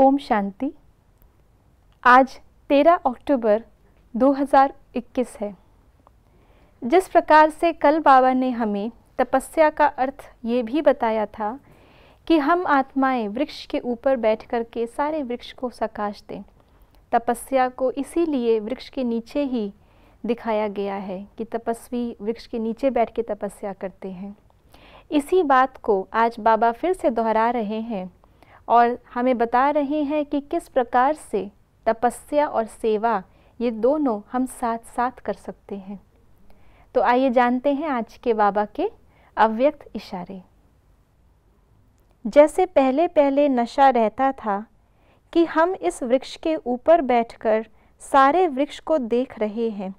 ओम शांति आज 13 अक्टूबर 2021 है जिस प्रकार से कल बाबा ने हमें तपस्या का अर्थ ये भी बताया था कि हम आत्माएं वृक्ष के ऊपर बैठ कर के सारे वृक्ष को सकाश दें तपस्या को इसीलिए वृक्ष के नीचे ही दिखाया गया है कि तपस्वी वृक्ष के नीचे बैठ के तपस्या करते हैं इसी बात को आज बाबा फिर से दोहरा रहे हैं और हमें बता रहे हैं कि किस प्रकार से तपस्या और सेवा ये दोनों हम साथ साथ कर सकते हैं तो आइए जानते हैं आज के बाबा के अव्यक्त इशारे जैसे पहले पहले नशा रहता था कि हम इस वृक्ष के ऊपर बैठकर सारे वृक्ष को देख रहे हैं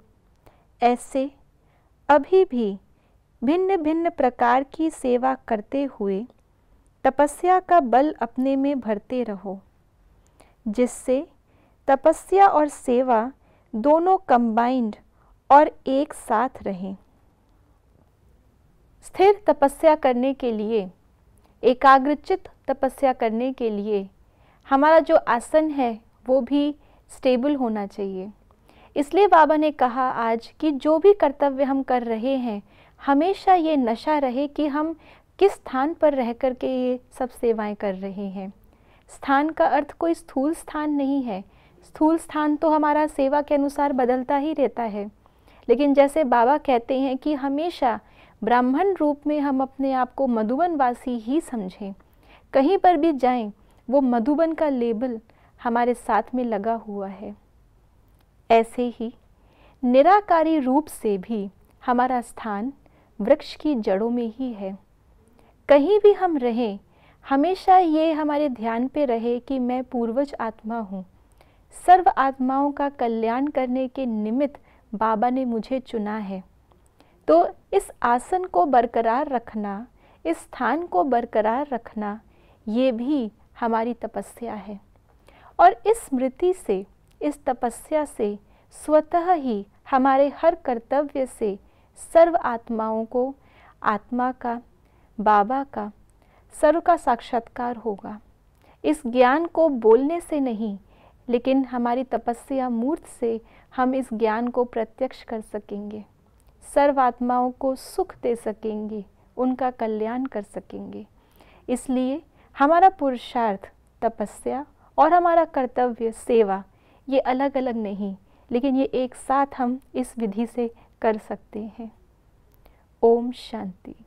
ऐसे अभी भी भिन्न भिन्न प्रकार की सेवा करते हुए तपस्या का बल अपने में भरते रहो जिससे तपस्या और सेवा दोनों कंबाइंड और एक साथ रहें स्थिर तपस्या करने के लिए एकाग्रचित तपस्या करने के लिए हमारा जो आसन है वो भी स्टेबल होना चाहिए इसलिए बाबा ने कहा आज कि जो भी कर्तव्य हम कर रहे हैं हमेशा ये नशा रहे कि हम किस स्थान पर रह कर के ये सब सेवाएं कर रहे हैं स्थान का अर्थ कोई स्थूल स्थान नहीं है स्थूल स्थान तो हमारा सेवा के अनुसार बदलता ही रहता है लेकिन जैसे बाबा कहते हैं कि हमेशा ब्राह्मण रूप में हम अपने आप को मधुबन वासी ही समझें कहीं पर भी जाएं वो मधुबन का लेबल हमारे साथ में लगा हुआ है ऐसे ही निराकारी रूप से भी हमारा स्थान वृक्ष की जड़ों में ही है कहीं भी हम रहें हमेशा ये हमारे ध्यान पे रहे कि मैं पूर्वज आत्मा हूँ सर्व आत्माओं का कल्याण करने के निमित्त बाबा ने मुझे चुना है तो इस आसन को बरकरार रखना इस स्थान को बरकरार रखना ये भी हमारी तपस्या है और इस स्मृति से इस तपस्या से स्वतः ही हमारे हर कर्तव्य से सर्व आत्माओं को आत्मा का बाबा का सर्व का साक्षात्कार होगा इस ज्ञान को बोलने से नहीं लेकिन हमारी तपस्या मूर्त से हम इस ज्ञान को प्रत्यक्ष कर सकेंगे सर्व आत्माओं को सुख दे सकेंगे उनका कल्याण कर सकेंगे इसलिए हमारा पुरुषार्थ तपस्या और हमारा कर्तव्य सेवा ये अलग अलग नहीं लेकिन ये एक साथ हम इस विधि से कर सकते हैं ओम शांति